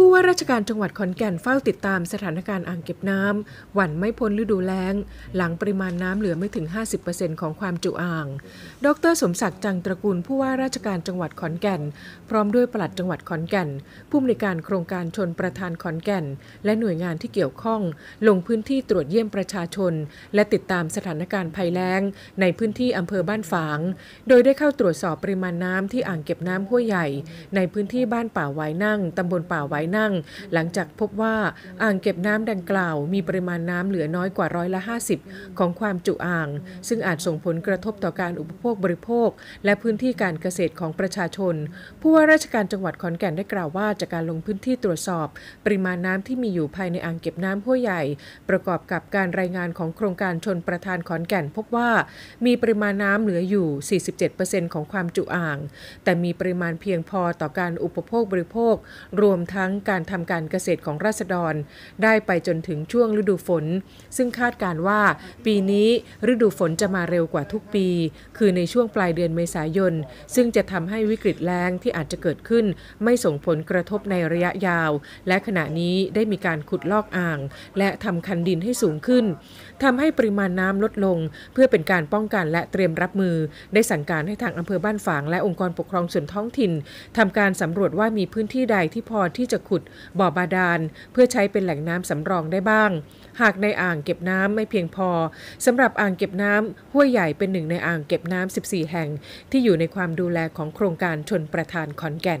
ผู้ว่าราชการจังหวัดขอนแก่นเฝ้าติดตามสถานการณ์อ่างเก็บน้ำหวั่นไม่พ้นฤดูแล้ง หลังปริมาณน้ำเหลือไม่ถึง 50%ของความจุอ่าง ดรสมศักดิ์จังตระกูลผู้ว่าราชการจังหวัดขอนแก่น พร้อมด้วยปลัดจังหวัดขอนแก่น ผู้มีการโครงการชนประธานขอนแก่น และหน่วยงานที่เกี่ยวข้อง ลงพื้นที่ตรวจเยี่ยมประชาชน และติดตามสถานการณ์ภัยแล้ง ในพื้นที่อำเภอบ้านฝาง โดยได้เข้าตรวจสอบปริมาณน้ำที่อ่างเก็บน้ำห้วยใหญ่ ในพื้นที่บ้านป่าไว้นั่งตำบลป่าไว้นั่ง หลังจากพบว่าอ่างเก็บน้ำดังกล่าว มีปริมาณน้ำเหลือน้อยกว่าร้อยละ50 ของความจุอ่าง ซึ่งอาจส่งผลกระทบต่อการอุปโภคบริโภค และพื้นที่การเกษตรของประชาชน ผู้ว่าราชการจังหวัดขอนแก่นได้กล่าวว่าจากการลงพื้นที่ตรวจสอบ ปริมาณน้ำที่มีอยู่ภายในอ่างเก็บน้ำห้วยใหญ่ ประกอบกับการรายงานของโครงการชนประธานขอนแก่นพบว่า มีปริมาณน้ำเหลืออยู่ 47%ของความจุอ่าง แต่มีปริมาณเพียงพอต่อการอุปโภคบริโภค รวมทั้งการทำการเกษตรของราษฎร ได้ไปจนถึงช่วงฤดูฝน ซึ่งคาดการว่า ปีนี้ ฤดูฝนจะมาเร็วกว่าทุกปี คือในช่วงปลายเดือนเมษายน ซึ่งจะทำให้วิกฤตแล้งที่อาจจะเกิดขึ้น ไม่ส่งผลกระทบในระยะยาว และขณะนี้ได้มีการขุดลอกอ่าง และทำคันดินให้สูงขึ้นทำให้ปริมาณน้ำลดลง เพื่อเป็นการป้องกันและเตรียมรับมือ ได้สั่งการให้ทางอำเภอบ้านฝางและองค์กรปกครองส่วนท้องถิ่นทำการสำรวจว่ามีพื้นที่ใดที่พอที่จะขุดบ่อบาดาลเพื่อใช้เป็นแหล่งน้ำสำรองได้บ้าง หากในอ่างเก็บน้ำไม่เพียงพอสำหรับอ่างเก็บน้ำห้วยใหญ่เป็นหนึ่งในอ่างเก็บน้ำ 14 แห่งที่อยู่ในความดูแลของโครงการชนประทานขอนแก่น